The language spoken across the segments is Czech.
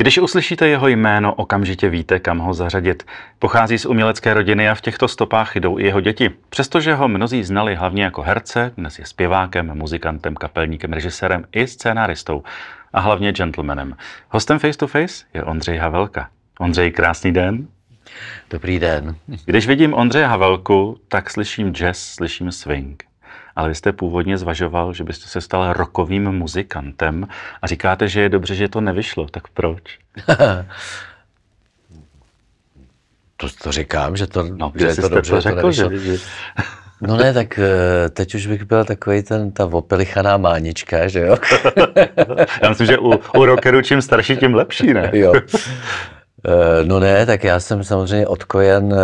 Když uslyšíte jeho jméno, okamžitě víte, kam ho zařadit. Pochází z umělecké rodiny a v těchto stopách jdou i jeho děti. Přestože ho mnozí znali hlavně jako herce, dnes je zpěvákem, muzikantem, kapelníkem, režisérem i scénáristou. A hlavně gentlemanem. Hostem Face to Face je Ondřej Havelka. Ondřej, krásný den. Dobrý den. Když vidím Ondřeje Havelku, tak slyším jazz, slyším swing ale vy jste původně zvažoval, že byste se stal rokovým muzikantem a říkáte, že je dobře, že to nevyšlo. Tak proč? to, to říkám, že to, no, že je to dobře, to řekl, to nevyšlo. Že... No ne, tak eh, teď už bych byl takový ten, ta opelichaná mánička, že jo? já myslím, že u, u rockerů čím starší, tím lepší, ne? jo. Eh, no ne, tak já jsem samozřejmě odkojen eh,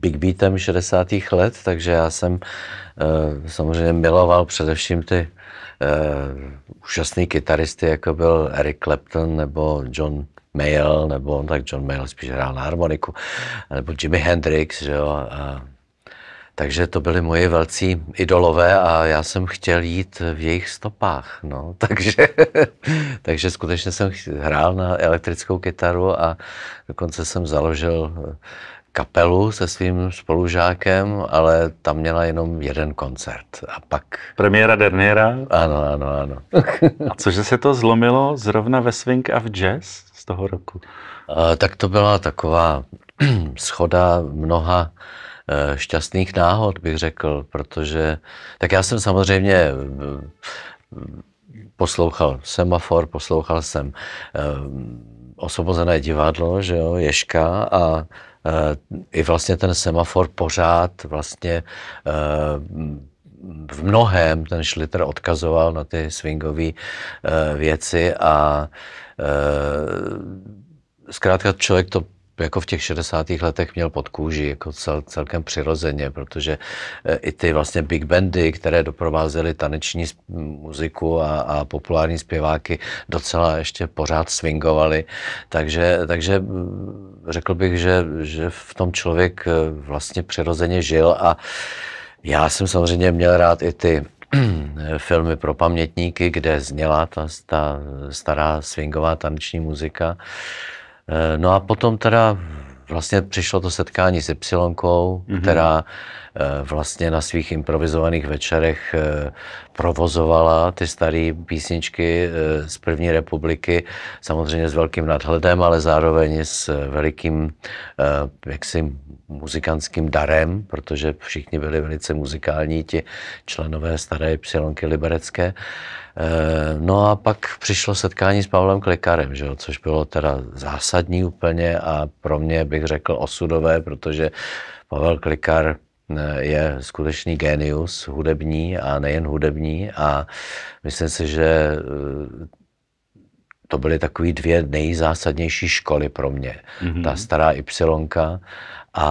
Big Beatem 60. let, takže já jsem Eh, samozřejmě miloval především ty uh, eh, úžasné kytaristy, jako byl Eric Clapton nebo John Mayall, nebo tak John Mayall spíš hrál na harmoniku, nebo Jimi Hendrix, že jo. A, takže to byli moje velcí idolové a já jsem chtěl jít v jejich stopách, no. Takže, takže skutečně jsem hrál na elektrickou kytaru a dokonce jsem založil eh, kapelu se svým spolužákem, ale tam měla jenom jeden koncert. A pak... Premiéra Derniera? Ano, ano, ano. a cože se to zlomilo zrovna ve swing a v jazz z toho roku? E, tak to byla taková schoda mnoha e, šťastných náhod, bych řekl, protože... Tak já jsem samozřejmě e, poslouchal semafor, poslouchal jsem e, Osobozené divadlo, že jo, Ješka a Eh, i vlastně ten semafor pořád vlastně eh, v mnohem ten Schlitter odkazoval na ty swingové eh, věci a zkrátka člověk to jako v těch 60. letech měl pod kůži, jako cel, celkem přirozeně, protože e, i ty vlastně big bandy, které doprovázely taneční muziku a, a populární zpěváky, docela ještě pořád swingovaly. Takže, takže řekl bych, že, že v tom člověk e, vlastně přirozeně žil a já jsem samozřejmě měl rád i ty filmy pro pamětníky, kde zněla ta, ta stará swingová taneční muzika. Uh, Eh, no a potom teda vlastně přišlo to setkání s Ypsilonkou, mm-hmm. která Eh, vlastně na svých improvizovaných večerech eh, provozovala ty staré písničky eh, z první republiky, samozřejmě s velkým nadhledem, ale zároveň s velikým jaksi muzikantským darem, protože všichni byli velice muzikální, ti členové staré psilonky liberecké. No a pak přišlo setkání s Pavlem Klikarem, že jo, což bylo teda zásadní úplně a pro mě bych řekl osudové, protože Pavel Klikar je skutečný génius hudební a nejen hudební a myslím si, že eh, to byly takové dvě nejzásadnější školy pro mě. Mm-hmm. Ta stará Ypsilonka a,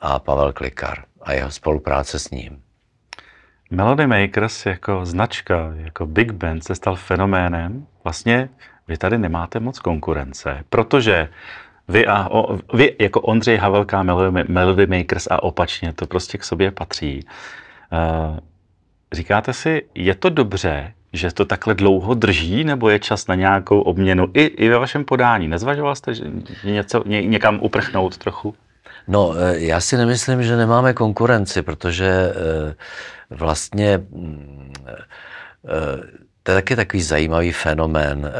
a Pavel Klikar a jeho spolupráce s ním. Melody Makers jako značka, jako big band se stal fenoménem. Vlastně vy tady nemáte moc konkurence, protože vy, a, o, vy jako Ondřej Havelka, Melody, Melody Makers a opačně, to prostě k sobě patří. Uh, říkáte si, je to dobře, že to takhle dlouho drží, nebo je čas na nějakou obměnu i, i ve vašem podání? Nezvažoval jste, že něco, ně, někam uprchnout trochu? No, eh, já si nemyslím, že nemáme konkurenci, protože eh, vlastně mm, to je taky takový zajímavý fenomén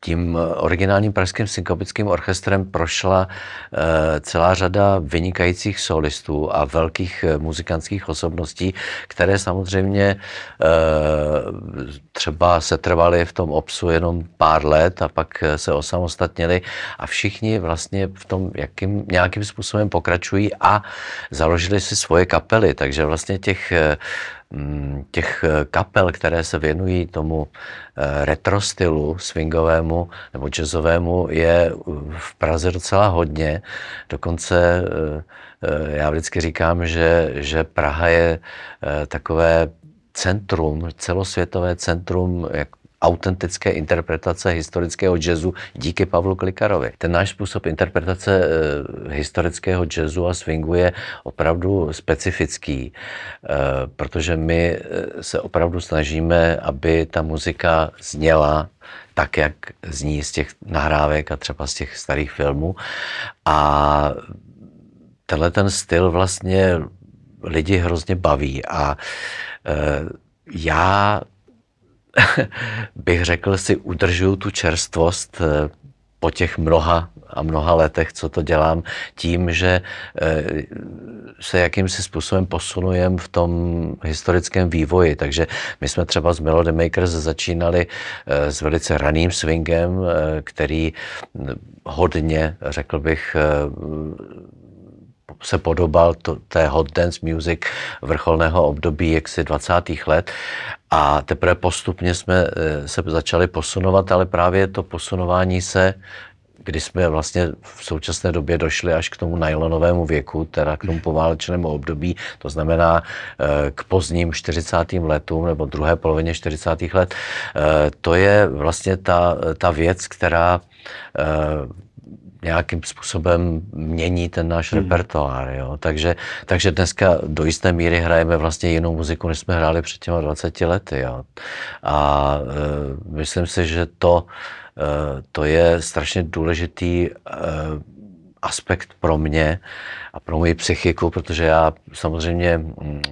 tím eh, originálním pražským synkopickým orchestrem prošla eh, celá řada vynikajících solistů a velkých eh, muzikantských osobností, které samozřejmě třeba se trvaly v tom obsu jenom pár let a pak se osamostatnili a všichni vlastně v tom jakým, nějakým způsobem pokračují a založili si svoje kapely, takže vlastně těch Mm, těch eh, kapel, které se věnují tomu eh, retro stylu swingovému nebo jazzovému, je eh, v Praze docela hodně. Dokonce já vždycky říkám, že, že Praha je takové centrum, celosvětové centrum jak autentické interpretace historického jazzu díky Pavlu Klikarovi. Ten náš způsob interpretace eh, historického jazzu a swingu je opravdu specifický, eh, protože my eh, se opravdu snažíme, aby ta muzika zněla tak, jak zní z těch nahrávek a třeba z těch starých filmů. A tenhle ten styl vlastně lidi hrozně baví a já bych řekl, si udržuju tu čerstvost eh, po těch mnoha a mnoha letech, co to dělám, tím, že eh, se jakýmsi způsobem posunujem v tom historickém vývoji. Takže my jsme třeba s Melody Makers začínali eh, s velice raným swingem, který hm, hodně, řekl bych, se podobal to, té hot dance music vrcholného období jaksi 20. let a teprve postupně jsme eh, se začali posunovat, ale právě to posunování se, kdy jsme vlastně v současné době došli až k tomu najlonovému věku, teda k tomu poválečnému období, to znamená eh, k pozdním 40. letům nebo druhé polovině 40. let, eh, to je vlastně ta, ta věc, která nějakým způsobem mění ten náš hmm. repertoár. Jo? Takže, takže dneska do jisté míry hrajeme vlastně jinou muziku, než jsme hráli před těma 20 lety. Jo? A e, myslím si, že to, e, to je strašně důležitý e, aspekt pro mě a pro moji psychiku, protože já samozřejmě mm,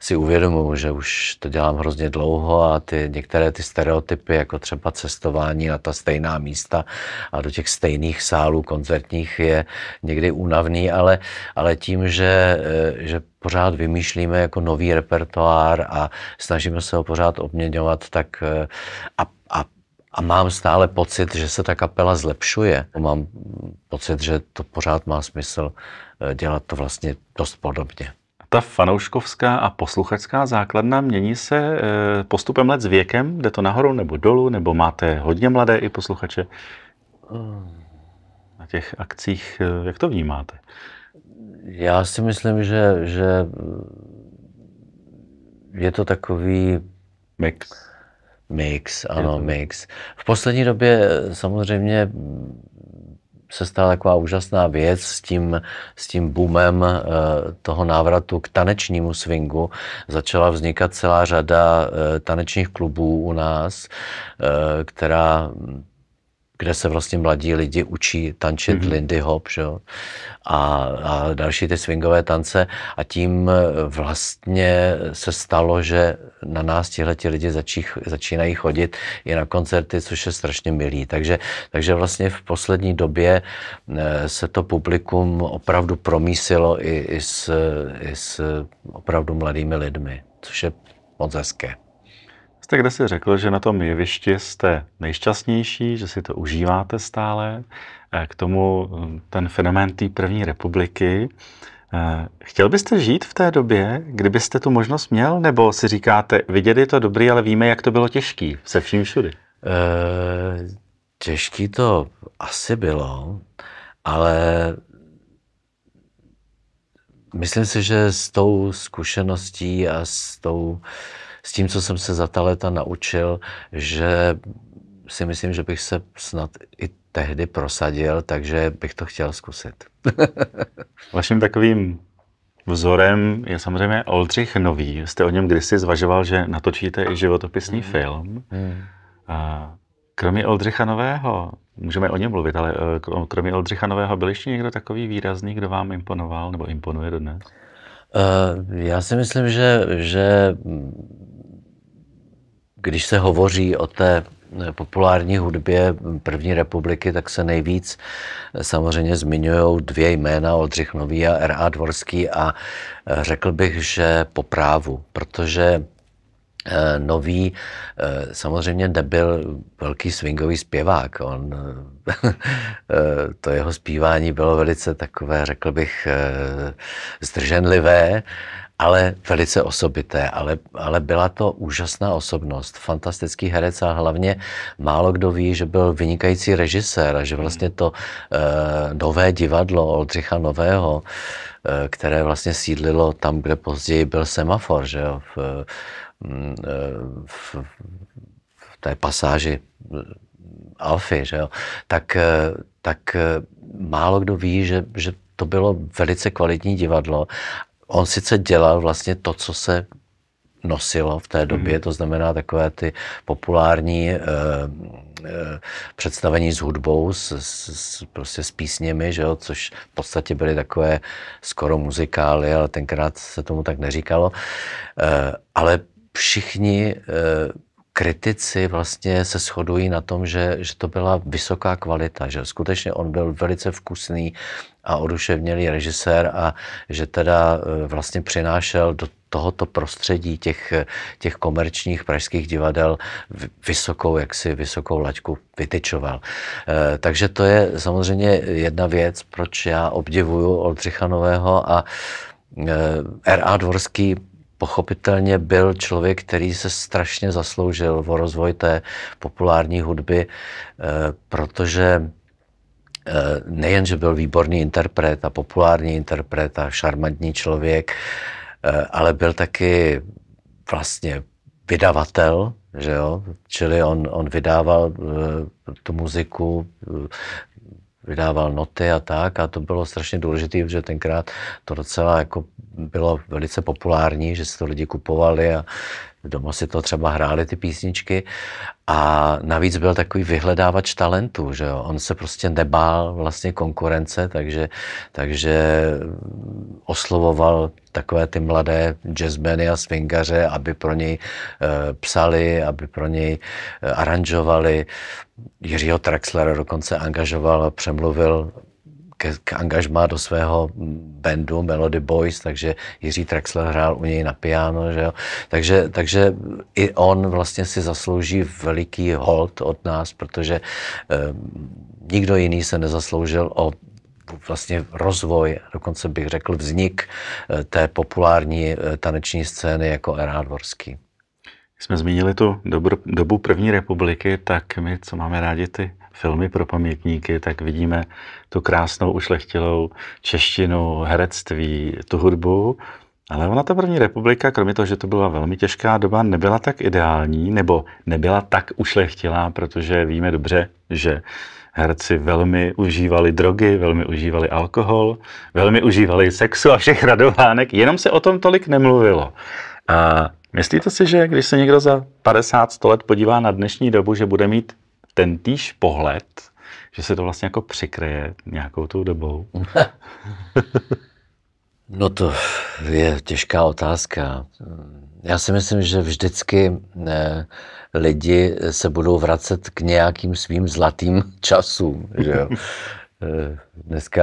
si uvědomuji, že už to dělám hrozně dlouho a ty některé ty stereotypy, jako třeba cestování na ta stejná místa a do těch stejných sálů koncertních je někdy únavný, ale, ale tím, že, eh, že pořád vymýšlíme jako nový repertoár a snažíme se ho pořád obměňovat, tak eh, a a mám stále pocit, že se ta kapela zlepšuje. Mám pocit, že to pořád má smysl eh, dělat to vlastně dost podobně. Ta fanouškovská a posluchačská základna mění se eh, postupem let s věkem? Jde to nahoru nebo dolů? Nebo máte hodně mladé i posluchače? Eh. Na těch akcích, jak to vnímáte? Já si myslím, že, že je to takový... Mix Mix, ano, mix. V poslední době eh, samozřejmě se stala taková úžasná věc s tím, s tím boomem eh, toho návratu k tanečnímu swingu. Začala vznikat celá řada eh, tanečních klubů u nás, která kde se vlastně mladí lidi učí tančit mm-hmm. Lindy Hop že? A, a další ty swingové tance a tím eh, vlastně se stalo, že na nás tihle ti lidi začí, začínají chodit i na koncerty, což je strašně milý. Takže, takže vlastně v poslední době eh, se to publikum opravdu promísilo i, i, s, i s opravdu mladými lidmi, což je moc hezké. Jste kde si řekl, že na tom jevišti jste nejšťastnější, že si to užíváte stále. Eh, k tomu hm, ten fenomén té první republiky. Eh, chtěl byste žít v té době, kdybyste tu možnost měl, nebo si říkáte, vidět je to dobrý, ale víme, jak to bylo těžký, se vším všudy? E, těžký to asi bylo, ale myslím si, že s tou zkušeností a s tou s tím, co jsem se za ta léta naučil, že si myslím, že bych se snad i tehdy prosadil, takže bych to chtěl zkusit. Vaším takovým vzorem je samozřejmě Oldřich Nový. Jste o něm kdysi zvažoval, že natočíte i životopisný hmm. film. Hmm. A kromě Oldřicha Nového, můžeme o něm mluvit, ale eh, kromě Oldřicha Nového byl ještě někdo takový výrazný, kdo vám imponoval nebo imponuje dodnes? Uh, já si myslím, že, že když se hovoří o té eh, populární hudbě první republiky, tak se nejvíc eh, samozřejmě zmiňují dvě jména, Oldřich Nový a R.A. Dvorský a eh, řekl bych, že po právu, protože Nový samozřejmě nebyl velký swingový zpěvák. On, to jeho zpívání bylo velice takové, řekl bych, zdrženlivé ale velice osobité, ale, ale byla to úžasná osobnost, fantastický herec a hlavně málo kdo ví, že byl vynikající režisér a že hmm. vlastně to uh, nové divadlo Oldřicha Nového, uh, které vlastně sídlilo tam, kde později byl semafor, že jo, v, mm, eh, v, v té pasáži Alfy, že jo, tak, tak málo kdo ví, že, že to bylo velice kvalitní divadlo on sice dělal vlastně to, co se nosilo v té době, mm-hmm. to znamená takové ty populární eh, eh, představení s hudbou, s, s, s, prostě s písněmi, že jo, což v podstatě byly takové skoro muzikály, ale tenkrát se tomu tak neříkalo. Eh, ale všichni eh, kritici vlastně se shodují na tom, že, že to byla vysoká kvalita, že skutečně on byl velice vkusný a oduševnělý režisér a že teda e, vlastně přinášel do tohoto prostředí těch, těch komerčních pražských divadel vysokou, jaksi vysokou laťku vytyčoval. E, takže to je samozřejmě jedna věc, proč já obdivuju Oldřicha Nového a e, R.A. Dvorský pochopitelně byl člověk, který se strašně zasloužil o rozvoj té populární hudby, eh, protože eh, nejen, že byl výborný interpret a populární interpret a šarmantní člověk, eh, ale byl taky vlastně vydavatel, že jo? čili on, on vydával tu muziku, vydával noty a tak a to bylo strašně důležité, protože tenkrát to docela jako bylo velice populární, že se to lidi kupovali a doma si to třeba hráli ty písničky a navíc byl takový vyhledávač talentů, že jo? on se prostě nebál vlastně konkurence, takže, takže oslovoval takové ty mladé jazzmeny a swingaře, aby pro něj e, psali, aby pro něj e, aranžovali. Jiřího Traxlera dokonce angažoval, přemluvil k, k angažmá do svého bandu Melody Boys, takže Jiří Traxler hrál u něj na piano, že jo? Takže, takže i on vlastně si zaslouží veliký hold od nás, protože eh, nikdo jiný se nezasloužil o vlastně rozvoj, dokonce bych řekl vznik eh, té populární eh, taneční scény jako Erhard Dvorský jsme zmínili tu dobu, dobu první republiky, tak my, co máme rádi ty filmy pro pamětníky, tak vidíme tu krásnou ušlechtilou češtinu, herectví, tu hudbu. Ale ona ta první republika, kromě toho, že to byla velmi těžká doba, nebyla tak ideální, nebo nebyla tak ušlechtilá, protože víme dobře, že herci velmi užívali drogy, velmi užívali alkohol, velmi užívali sexu a všech radovánek, jenom se o tom tolik nemluvilo. A Myslíte si, že když se někdo za 50-100 let podívá na dnešní dobu, že bude mít ten týž pohled, že se to vlastně jako přikryje nějakou tou dobou? no to je těžká otázka. Já si myslím, že vždycky ne, eh, lidi se budou vracet k nějakým svým zlatým časům. Že jo? Eh, dneska,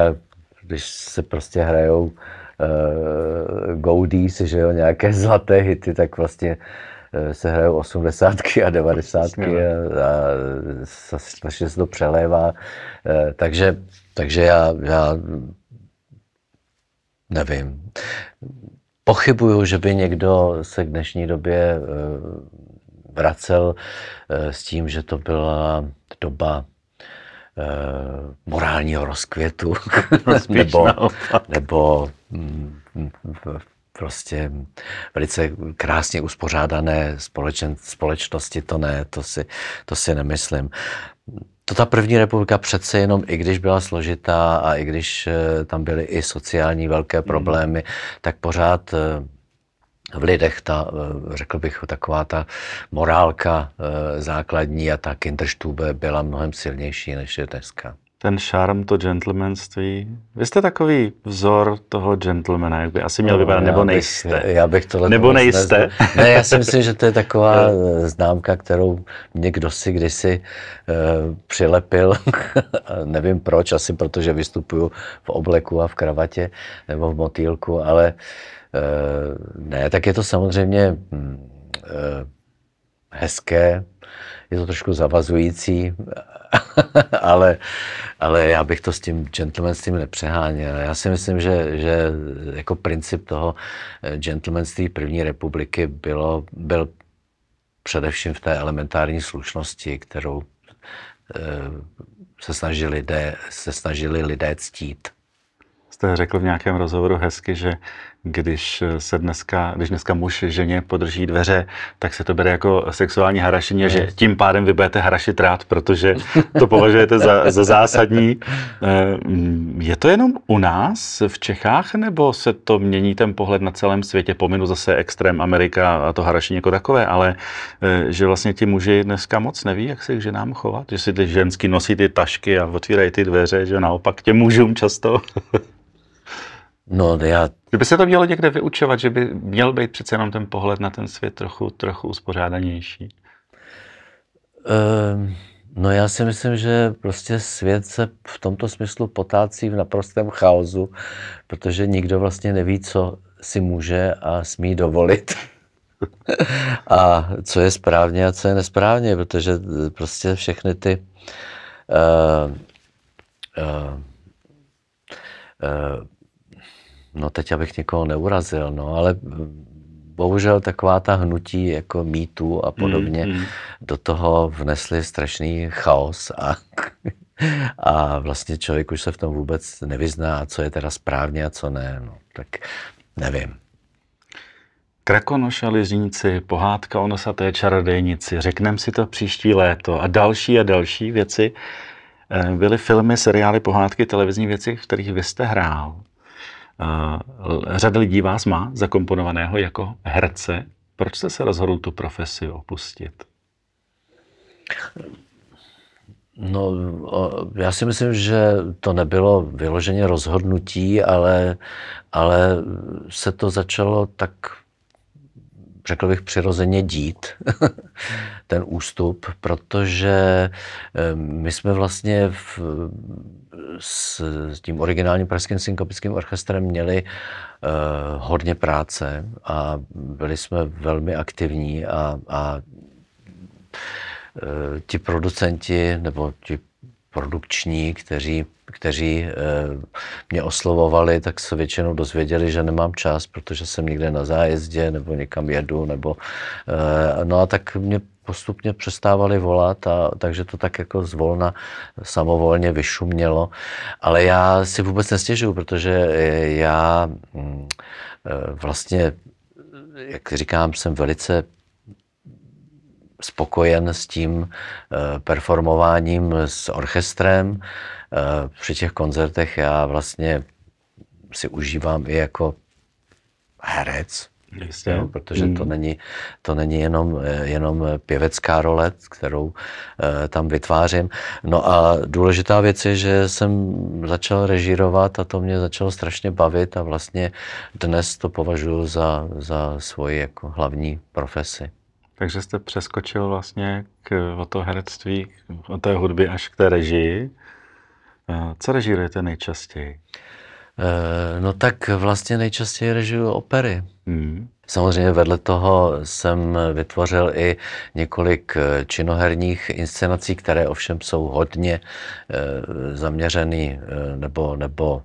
když se prostě hrajou uh, Goldies, že jo, nějaké zlaté hity, tak vlastně eh, se hrajou osmdesátky a devadesátky no. a, a strašně se to přelévá. Eh, takže, takže já, já nevím. Pochybuju, že by někdo se k dnešní době vracel s tím, že to byla doba Eh, morálního rozkvětu, no, nebo, nebo mm, mm, prostě velice krásně uspořádané společen, společnosti, to ne, to si, to si nemyslím. To ta první republika přece jenom, i když byla složitá a i když eh, tam byly i sociální velké hmm. problémy, mm. tak pořád eh, v lidech ta, eh, řekl bych, taková ta morálka eh, základní a ta kinderstube byla mnohem silnější než je dneska. Ten šarm, to gentlemanství. Vy jste takový vzor toho gentlemana, jak by asi měl vypadat, no, nebo nejste. Bych, já bych tohle nebo nejste. Ne, já si myslím, že to je taková známka, kterou někdo si kdysi uh, přilepil. Nevím proč, asi protože vystupuju v obleku a v kravatě nebo v motýlku, ale uh, Eh, ne, tak je to samozřejmě hm, eh, hezké, je to trošku zavazující, ale, ale já bych to s tím gentlemanstvím nepřeháněl. Já si myslím, že, že jako princip toho eh, gentlemanství první republiky bylo, byl především v té elementární slušnosti, kterou se snažili lidé, se snažili lidé ctít. Jste řekl v nějakém rozhovoru hezky, že když se dneska, když dneska muž ženě podrží dveře, tak se to bere jako sexuální harašení a že tím pádem vy budete harašit rád, protože to považujete za, za zásadní. Eh, mm, je to jenom u nás v Čechách, nebo se to mění ten pohled na celém světě? Pominu zase extrém Amerika a to harašení jako takové, ale eh, že vlastně ti muži dneska moc neví, jak se k ženám chovat, že si ty ženský nosí ty tašky a otvírají ty dveře, že naopak těm mužům často No, já... Kdyby se to mělo někde vyučovat, že by měl být přece jenom ten pohled na ten svět trochu, trochu uspořádanější? Ehm, no já si myslím, že prostě svět se v tomto smyslu potácí v naprostém chaosu, protože nikdo vlastně neví, co si může a smí dovolit. a co je správně a co je nesprávně, protože eh, prostě všechny ty uh, uh, No teď, abych někoho neurazil, no ale mm, bohužel taková ta hnutí jako mýtu a podobně mm, mm. do toho vnesli strašný chaos a, a vlastně člověk už se v tom vůbec nevyzná, co je teda správně a co ne, no tak nevím. Krakonoša, Lizníci, pohádka o nosaté čarodejnici, řekneme si to příští léto a další a další věci. Eh, byly filmy, seriály, pohádky, televizní věci, v kterých vy jste hrál. Řada lidí vás má zakomponovaného jako herce. Proč jste se rozhodl tu profesi opustit? No, já si myslím, že to nebylo vyloženě rozhodnutí, ale, ale se to začalo tak řekl bych, přirozeně dít, ten ústup, protože eh, my jsme vlastně v, s, s tím originálním pražským synkopickým orchestrem měli uh, hodně práce a byli jsme velmi aktivní a, a eh, ti producenti nebo ti produkční, kteří, kteří eh, mě oslovovali, tak se většinou dozvěděli, že nemám čas, protože jsem někde na zájezdě nebo někam jedu. Nebo, eh, no a tak mě postupně přestávali volat, a, takže to tak jako zvolna samovolně vyšumělo. Ale já si vůbec nestěžuju, protože eh, já mm, vlastně, jak říkám, jsem velice spokojen s tím eh, performováním s orchestrem. Eh, při těch koncertech já vlastně si užívám i jako herec, Jistě. protože to hmm. není, to není jenom, eh, jenom pěvecká role, kterou tam vytvářím. No a důležitá věc je, že jsem začal režírovat a to mě začalo strašně bavit a vlastně dnes to považuji za, za svoji jako hlavní profesi. Takže jste přeskočil vlastně k, od toho herectví, od té hudby až k té režii. Eh, co režírujete nejčastěji? Eh, no tak vlastně nejčastěji režiju opery. Hmm. Samozřejmě vedle toho jsem vytvořil i několik eh, činoherních inscenací, které ovšem jsou hodně eh, zaměřený nebo, nebo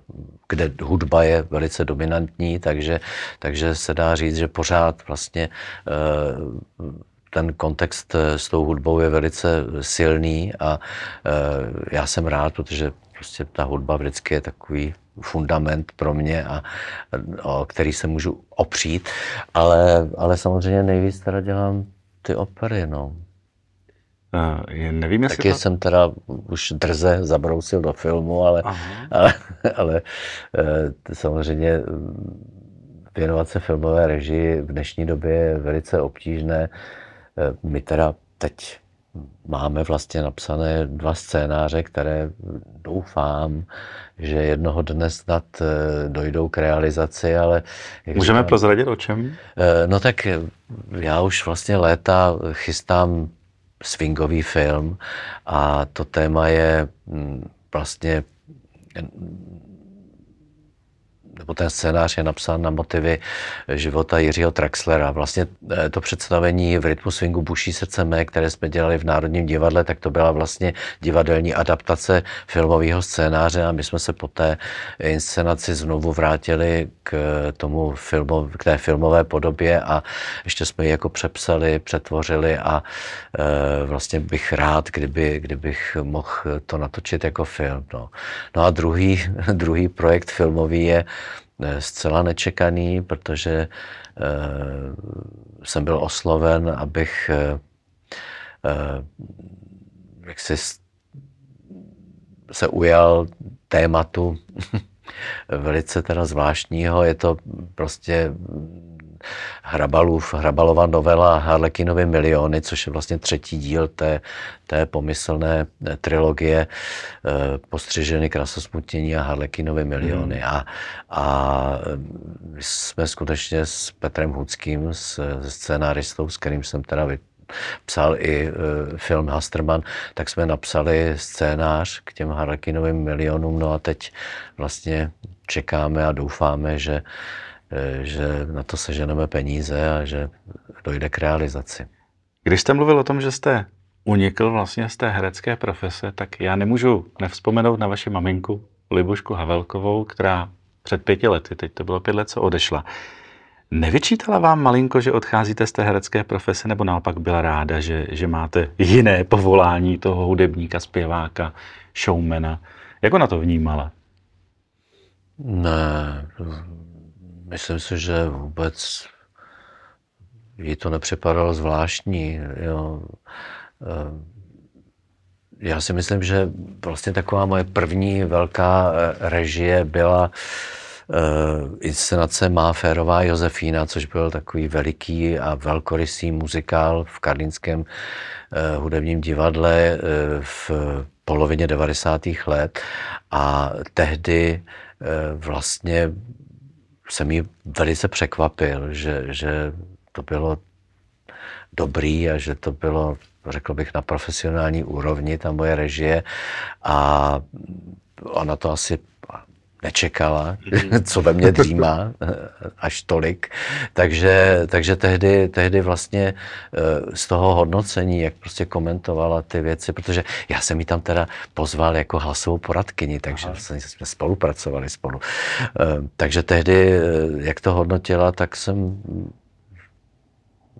kde hudba je velice dominantní, takže, takže se dá říct, že pořád vlastně ten kontext s tou hudbou je velice silný a já jsem rád, protože prostě ta hudba vždycky je takový fundament pro mě, a, o který se můžu opřít. Ale, ale samozřejmě nejvíc teda dělám ty opery, no. Uh, nevím, jestli Taky to... jsem teda už drze zabrousil do filmu, ale, ale, ale e, samozřejmě mm, věnovat se filmové režii v dnešní době je velice obtížné. E, my teda teď máme vlastně napsané dva scénáře, které doufám, že jednoho dne snad eh, dojdou k realizaci, ale... Můžeme říkám, prozradit o čem? Eh, no tak eh, já už vlastně léta chystám swingový film a to téma je mm, vlastně nebo ten scénář je napsán na motivy života Jiřího Traxlera. Vlastně eh, to představení v rytmu swingu Buší srdce mé, které jsme dělali v Národním divadle, tak to byla vlastně divadelní adaptace filmového scénáře a my jsme se po té inscenaci znovu vrátili k tomu filmo, k té filmové podobě a ještě jsme ji jako přepsali, přetvořili a eh, vlastně bych rád, kdyby, kdybych mohl to natočit jako film. No, no a druhý, druhý projekt filmový je zcela nečekaný, protože eh, jsem byl osloven, abych eh, eh, jak si se ujal tématu velice teda zvláštního. Je to prostě Hrabalův, Hrabalova novela Harlekinovi miliony, což je vlastně třetí díl té, té pomyslné eh, trilogie eh, postřeženy krasosmutnění a Harlekinovi miliony. Hmm. A, a eh, jsme skutečně s Petrem Hudským, s, s scénáristou, s kterým jsem teda vy, psal i e, film Hasterman, tak jsme napsali scénář k těm Harlekinovým milionům. No a teď vlastně čekáme a doufáme, že Eh, že na to seženeme peníze a že dojde k realizaci. Když jste mluvil o tom, že jste unikl vlastně z té herecké profese, tak já nemůžu nevzpomenout na vaši maminku Libušku Havelkovou, která před pěti lety, teď to bylo pět let, co odešla. Nevyčítala vám malinko, že odcházíte z té herecké profese, nebo naopak byla ráda, že, že máte jiné povolání toho hudebníka, zpěváka, showmana? Jak ona to vnímala? Ne, myslím si, že vůbec jí to nepřipadalo zvláštní. Jo. Eh, já si myslím, že vlastně taková moje první velká eh, režie byla uh, inscenace Má férová Josefína, což byl takový veliký a velkorysý muzikál v Karlínském uh, hudebním divadle uh, v polovině 90. let. A tehdy uh, vlastně jsem ji velice překvapil, že, že to bylo dobrý a že to bylo, řekl bych, na profesionální úrovni, ta moje režie a ona to asi nečekala, mhm. co ve mně dřímá eh, až tolik. Takže, takže tehdy, tehdy vlastně eh, z toho hodnocení, jak prostě komentovala ty věci, protože já jsem ji tam teda pozval jako hlasovou poradkyni, takže Aha. Vlastně jsme spolupracovali spolu. Eh, takže tehdy, jak to hodnotila, tak jsem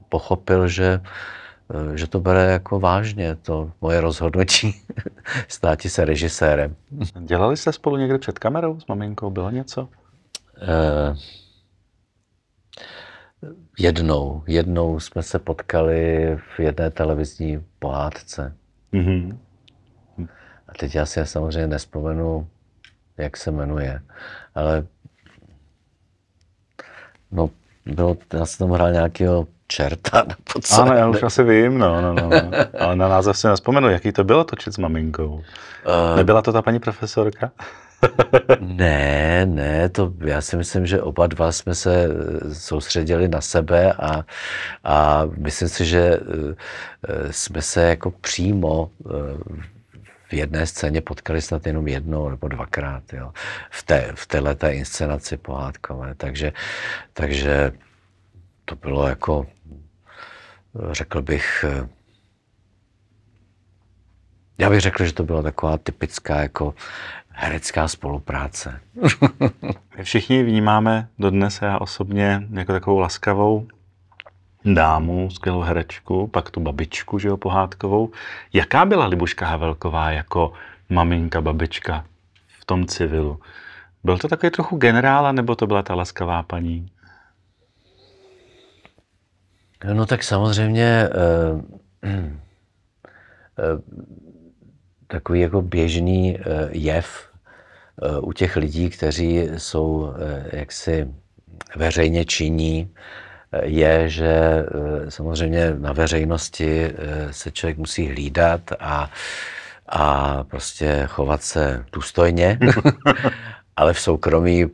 pochopil, že Eh, že to bere jako vážně, to moje rozhodnutí státi se režisérem. Dělali jste spolu někdy před kamerou s maminkou? Bylo něco? Eh, jednou. Jednou jsme se potkali v jedné televizní pohádce. Mm-hmm. A teď já si samozřejmě nespomenu, jak se jmenuje, ale no, bylo, já jsem tam hrál nějakého čerta. Nebo co? Ano, já už asi vím, no, no, no. no. Ale na název si nespomenu, jaký to bylo točit s maminkou. Uh, Nebyla to ta paní profesorka? ne, ne, to já si myslím, že oba dva jsme se eh, soustředili na sebe a, a myslím si, že eh, jsme se jako přímo v jedné scéně potkali snad jenom jednou nebo dvakrát jo, v, té, v té inscenaci pohádkové. Takže, takže to bylo jako, řekl bych, já bych řekl, že to byla taková typická jako herecká spolupráce. My všichni vnímáme dodnes, já osobně, jako takovou laskavou dámu, skvělou herečku, pak tu babičku, že jo, pohádkovou. Jaká byla Libuška Havelková jako maminka, babička v tom civilu? Byl to takový trochu generála, nebo to byla ta laskavá paní? No tak samozřejmě eh, eh, takový jako běžný eh, jev eh, u těch lidí, kteří jsou eh, jaksi veřejně činní, eh, je, že eh, samozřejmě na veřejnosti eh, se člověk musí hlídat a, a prostě chovat se důstojně, ale v soukromí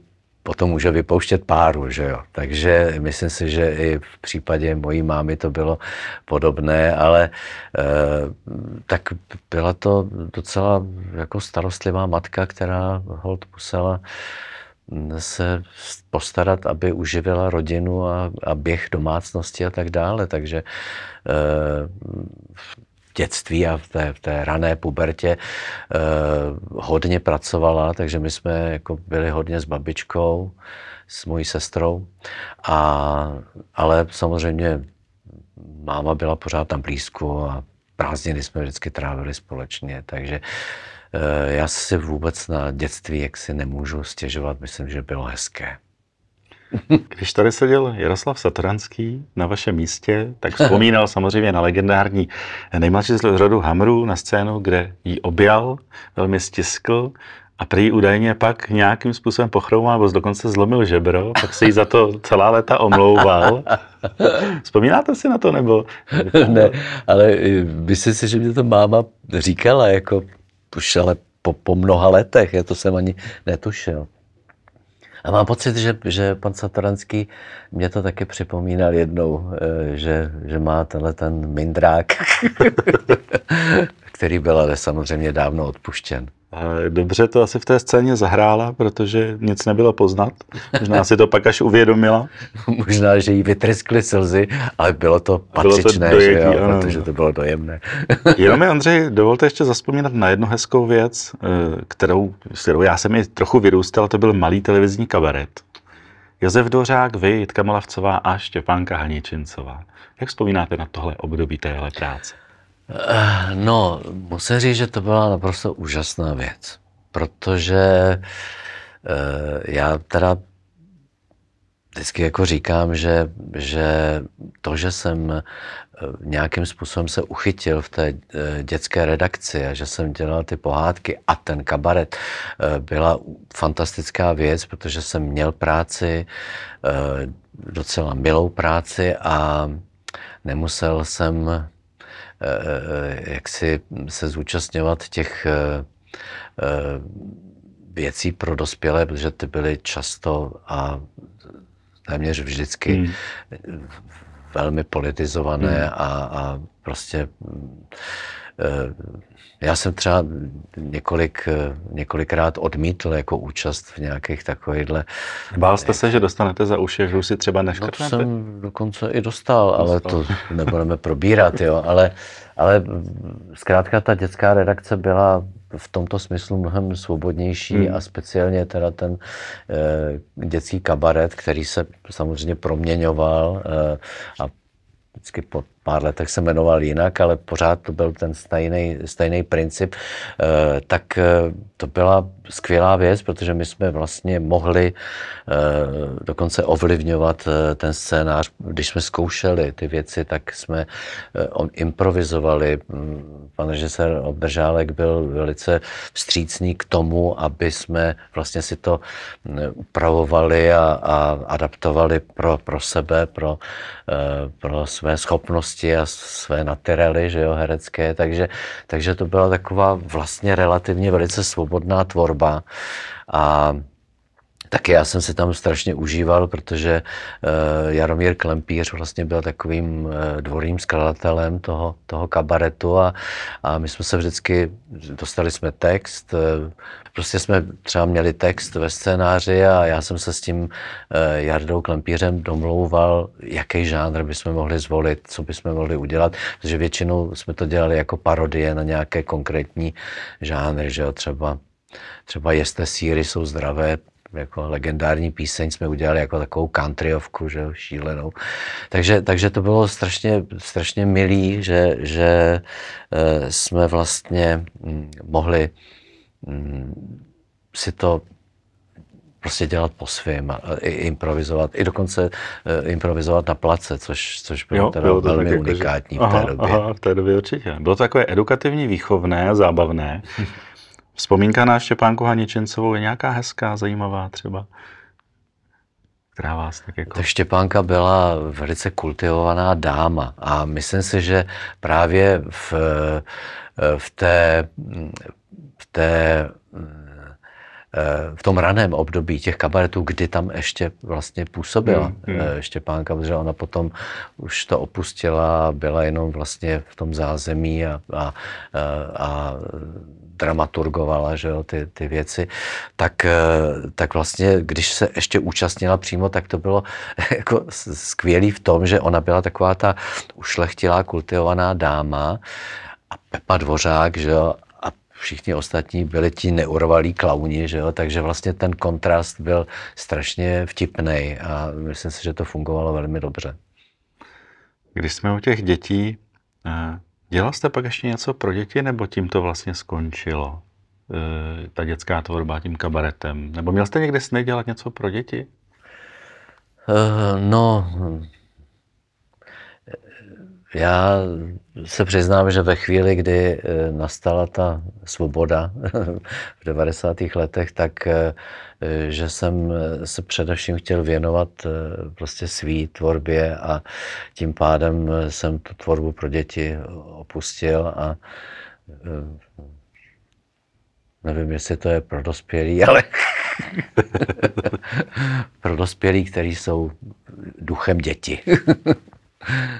potom může vypouštět páru, že jo. Takže myslím si, že i v případě mojí mámy to bylo podobné, ale e, tak byla to docela jako starostlivá matka, která hold musela se postarat, aby uživila rodinu a, a běh domácnosti a tak dále. Takže eh, v dětství a v té, v té rané pubertě eh, hodně pracovala, takže my jsme jako byli hodně s babičkou, s mojí sestrou. A, ale samozřejmě máma byla pořád tam blízko a prázdniny jsme vždycky trávili společně, takže Eh, já si vůbec na dětství jaksi nemůžu stěžovat, myslím, že bylo hezké. Když tady seděl Jaroslav Satranský na vašem místě, tak vzpomínal samozřejmě na legendární nejmladší z řadu Hamru na scénu, kde ji objal, velmi stiskl a prý údajně pak nějakým způsobem pochroumal, nebo dokonce zlomil žebro, pak se jí za to celá léta omlouval. Vzpomínáte si na to, nebo? ne, ale myslím si, že mě to máma říkala, jako už ale po, po mnoha letech, já to jsem ani netušil. A mám pocit, že, že pan Satoranský mě to taky připomínal jednou, eh, že, že má tenhle ten mindrák, který byl ale samozřejmě dávno odpuštěn. Dobře to asi v té scéně zahrála, protože nic nebylo poznat. Možná si to pak až uvědomila. Možná, že jí vytryskly slzy, ale bylo to patřičné, bylo to dojetí, že jo, ano. protože to bylo dojemné. Jenom mi, Andřej, dovolte ještě zaspomínat na jednu hezkou věc, eh, kterou, kterou já jsem i trochu vyrůstal, to byl malý televizní kabaret. Josef Dořák, vy, Jitka Malavcová a Štěpánka Haničincová. Jak vzpomínáte na tohle období téhle práce? Eh, no, musím říct, že to byla naprosto úžasná věc, protože eh, já teda vždycky jako říkám, že, že to, že jsem eh, nějakým způsobem se uchytil v té dětské redakci a že jsem dělal ty pohádky a ten kabaret byla fantastická věc, protože jsem měl práci, docela milou práci a nemusel jsem Eh, jak si se zúčastňovat těch eh, eh, věcí pro dospělé, protože ty byly často a téměř vždycky hmm. velmi politizované hmm. a, a prostě hm, Eh, já jsem třeba několik, eh, několikrát odmítl jako účast v nějakých takovýchhle... Bál jste se, že dostanete za uši, že si třeba no, neškrtnete? No, jsem dokonce i dostal, dostal, ale to nebudeme probírat, jo. Ale, ale mm, zkrátka ta dětská redakce byla v tomto smyslu mnohem svobodnější hmm. a speciálně teda ten e, dětský kabaret, který se samozřejmě proměňoval e, a vždycky pod pár letech se jmenoval jinak, ale pořád to byl ten stejný, stejný princip, eh, tak eh, to byla skvělá věc, protože my jsme vlastně mohli eh, dokonce ovlivňovat ten scénář. Když jsme zkoušeli ty věci, tak jsme on improvizovali. Mm, pan režisér Obržálek byl velice vstřícný k tomu, aby jsme vlastně si to mm, upravovali a, a adaptovali pro, pro sebe, pro, pro své schopnosti zkušenosti a své naterely, že jo, herecké, takže, takže to byla taková vlastně relativně velice svobodná tvorba. A tak já jsem se tam strašně užíval, protože eh, Jaromír Klempíř vlastně byl takovým eh, dvorním skladatelem toho, toho kabaretu a, a my jsme se vždycky, dostali jsme text, eh, prostě jsme třeba měli text ve scénáři a já jsem se s tím Jardou Klempířem domlouval, jaký žánr bychom mohli zvolit, co bychom mohli udělat, protože většinou jsme to dělali jako parodie na nějaké konkrétní žánry, že jo, třeba třeba jeste síry, jsou zdravé, jako legendární píseň jsme udělali jako takovou countryovku, že jo, šílenou. Takže, takže to bylo strašně, strašně milý, že, že eh, jsme vlastně hm, mohli hm, si to prostě dělat po svém, improvizovat, i dokonce uh, improvizovat na place, což, což bylo jo, teda bylo to velmi unikátní jako, že... v té době. Aha, v té době určitě. Bylo to takové edukativní, výchovné, zábavné. Vzpomínka na Štěpánku Haničencovou je nějaká hezká, zajímavá třeba? která vás tak jako... Ta Štěpánka byla velice kultivovaná dáma a myslím si, že právě v, v té, v té v tom raném období těch kabaretů, kdy tam ještě vlastně působila hmm, hmm. Eh, Štěpánka, protože ona potom už to opustila, byla jenom vlastně v tom zázemí a, a, a, a dramaturgovala že jo, ty, ty věci, tak, eh, tak vlastně, když se ještě účastnila přímo, tak to bylo jako skvělý v tom, že ona byla taková ta ušlechtilá, kultivovaná dáma a Pepa Dvořák, že jo, a všichni ostatní byli ti neurvalí klauni, že jo, takže vlastně ten kontrast byl strašně vtipný a myslím si, že to fungovalo velmi dobře. Když jsme u těch dětí, eh, Dělal jste pak ještě něco pro děti, nebo tím to vlastně skončilo? E, ta dětská tvorba tím kabaretem? Nebo měl jste někde sny dělat něco pro děti? E, no, já se přiznám, že ve chvíli, kdy eh, nastala ta svoboda v 90. letech, tak eh, že jsem eh, se především chtěl věnovat prostě svý tvorbě a tím pádem jsem tu tvorbu pro děti opustil a nevím, jestli to je pro dospělí, ale pro dospělí, kteří jsou duchem děti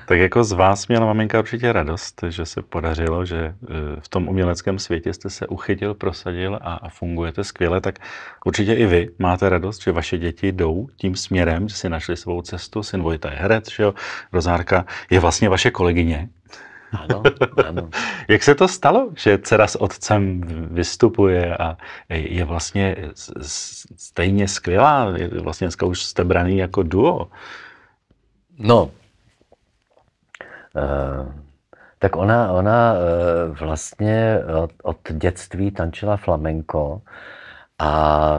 tak jako z vás měla maminka určitě radost, že se podařilo, že eh, v tom uměleckém světě jste se uchytil, prosadil a, fungujete skvěle, tak určitě i vy máte radost, že vaše děti jdou tím směrem, že si našli svou cestu. Syn Vojta je herec, že jo? Rozárka je vlastně vaše kolegyně. Ano, ano. Jak se to stalo, že dcera s otcem vystupuje a je vlastně stejně skvělá, je vlastně dneska už jste braný jako duo? No, Eh, tak ona, ona eh, vlastně eh, od, od dětství tančila flamenko a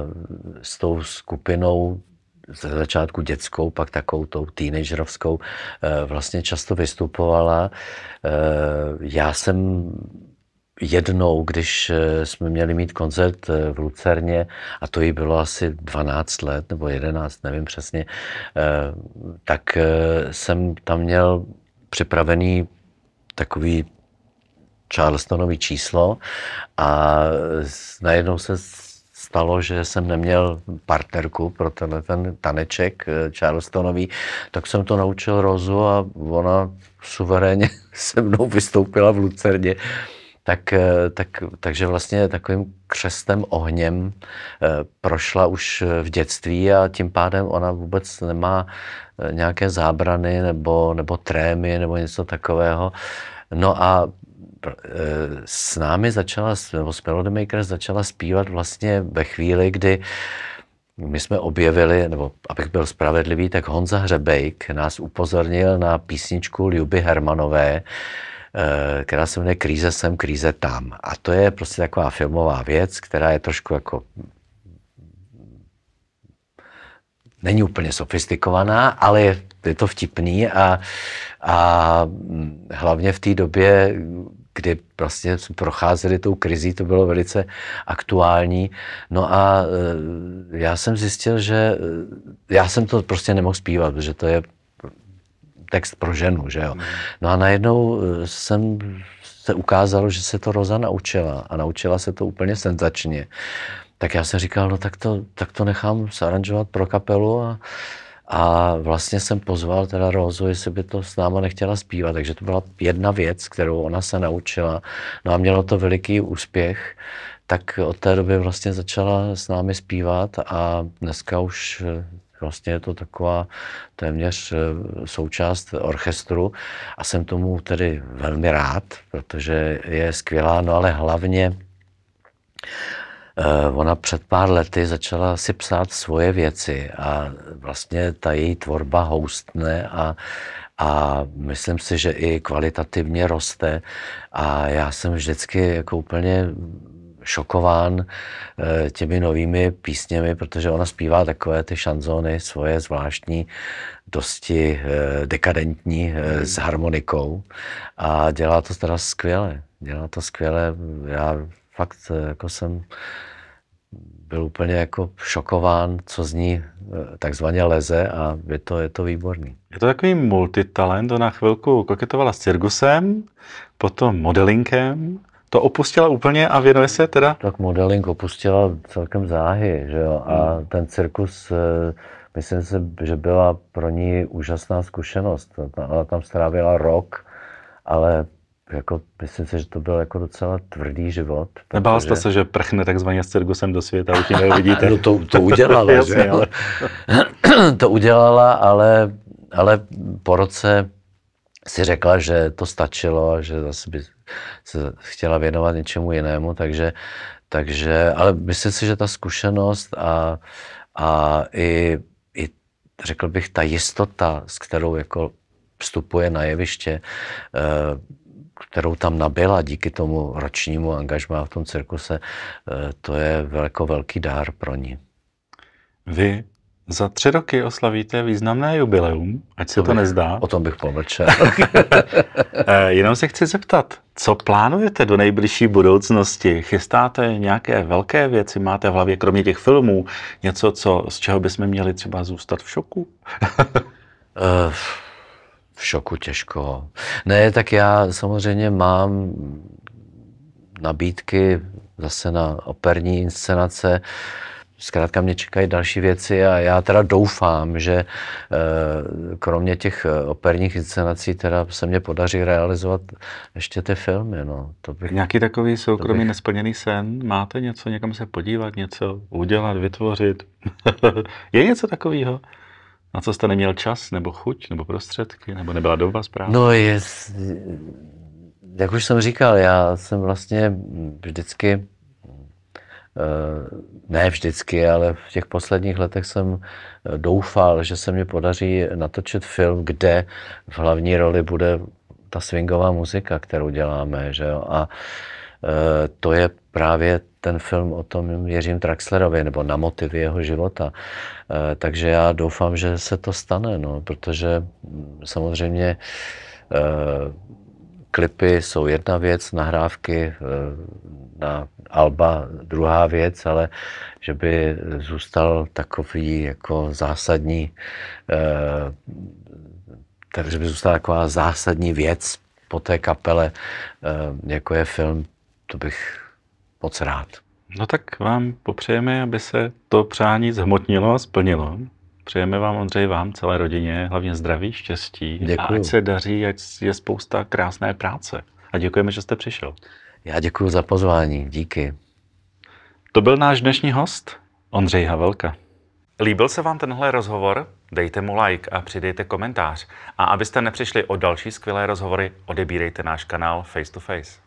s tou skupinou ze začátku dětskou, pak takovou tou teenagerovskou, vlastně často vystupovala. Já jsem jednou, když jsme měli mít koncert v Lucerně, a to jí bylo asi 12 let nebo 11, nevím přesně, tak jsem tam měl připravený takový Charlestonový číslo a najednou se stalo, že jsem neměl partnerku pro tenhle ten taneček eh, Charlestonový, tak jsem to naučil Rozu a ona suverénně se mnou vystoupila v Lucerně tak, eh, tak, takže vlastně takovým křestem ohněm eh, prošla už eh, v dětství a tím pádem ona vůbec nemá nějaké zábrany nebo, nebo trémy nebo něco takového. No a s námi začala, nebo s Melodemakers začala zpívat vlastně ve chvíli, kdy my jsme objevili, nebo abych byl spravedlivý, tak Honza Hřebejk nás upozornil na písničku Ljuby Hermanové, Eh, která se jmenuje Kríze sem, kríze tam. A to je prostě taková filmová věc, která je trošku jako není úplně sofistikovaná, ale je, je to vtipný a, a mm, hlavně v té době, kdy prostě jsme procházeli tou krizí, to bylo velice aktuální. No a eh, já jsem zjistil, že eh, já jsem to prostě nemohl zpívat, protože to je text pro ženu, že jo. Hmm. No a najednou eh, jsem se ukázalo, že se to Roza naučila a naučila se to úplně senzačně. Tak já jsem říkal, no tak to, tak to nechám saranžovat pro kapelu a, a vlastně jsem pozval teda Rozu, jestli by to s náma nechtěla zpívat, takže to byla jedna věc, kterou ona se naučila. No a mělo to veliký úspěch, tak od té doby vlastně začala s námi zpívat a dneska už eh, Vlastně je to taková téměř eh, součást orchestru a jsem tomu tedy velmi rád, protože je skvělá, no ale hlavně eh, Ona před pár lety začala si psát svoje věci a vlastně ta její tvorba houstne a, a myslím si, že i kvalitativně roste a já jsem vždycky jako úplně šokován eh, těmi novými písněmi, protože ona zpívá takové ty šanzony svoje zvláštní, dosti eh, dekadentní eh, s harmonikou a dělá to teda skvěle. Dělá to skvěle. Já fakt jako jsem byl úplně jako šokován, co z ní takzvaně leze a je to, je to výborný. Je to takový multitalent, ona chvilku koketovala s cirkusem, potom modelinkem, to opustila úplně a věnuje se teda? Tak modeling opustila celkem záhy, že jo? A hmm. ten cirkus, eh, myslím si, že byla pro ní úžasná zkušenost. Ona tam strávila rok, ale jako, myslím si, že to byl jako docela tvrdý život. Nebál protože... jste se, že prchne takzvaně s cirkusem do světa, už ji neuvidíte? no to, to udělala, že? Ale... to udělala, ale, ale po roce si řekla, že to stačilo a že zase by se chtěla věnovat něčemu jinému, takže, takže ale myslím si, že ta zkušenost a, a i, i, řekl bych, ta jistota, s kterou jako vstupuje na jeviště, eh, kterou tam nabyla díky tomu ročnímu angažmá v tom cirkuse, eh, to je velko velký dár pro ní. Vy za tři roky oslavíte významné jubileum, ať se to, to bych, nezdá. O tom bych pomlčel. Eh, jenom se chci zeptat, co plánujete do nejbližší budoucnosti? Chystáte nějaké velké věci? Máte v hlavě, kromě těch filmů, něco, co, z čeho bychom měli třeba zůstat v šoku? Eh, v šoku těžko. Ne, tak já samozřejmě mám nabídky zase na operní inscenace, zkrátka mě čekají další věci a já teda doufám, že eh, kromě těch eh, operních inscenací teda se mě podaří realizovat ještě ty filmy. No. To bych, Nějaký takový soukromý bych... nesplněný sen? Máte něco, někam se podívat, něco udělat, vytvořit? Je něco takového? Na co jste neměl čas, nebo chuť, nebo prostředky, nebo nebyla doba správná? No, je, jak už jsem říkal, já jsem vlastně vždycky Eh, ne vždycky, ale v těch posledních letech jsem eh, doufal, že se mi podaří natočit film, kde v hlavní roli bude ta swingová muzika, kterou děláme. Že jo? A eh, to je právě ten film o tom Jiřím Traxlerovi, nebo na motivy jeho života. Takže já doufám, že se to stane, no, protože mm, samozřejmě klipy jsou jedna věc, nahrávky eh, na Alba druhá věc, ale že by zůstal takový jako zásadní, eh, takže by zůstala taková zásadní věc po té kapele, eh, jako je film, to bych moc rád. No tak vám popřejeme, aby se to přání zhmotnilo a splnilo. Přejeme vám, Ondřej, vám, celé rodině, hlavně zdraví, štěstí. Děkuji. A ať se daří, ať je spousta krásné práce. A děkujeme, že jste přišel. Já děkuji za pozvání, díky. To byl náš dnešní host, Ondřej Havelka. Líbil se vám tenhle rozhovor? Dejte mu like a přidejte komentář. A abyste nepřišli o další skvělé rozhovory, odebírejte náš kanál Face to Face.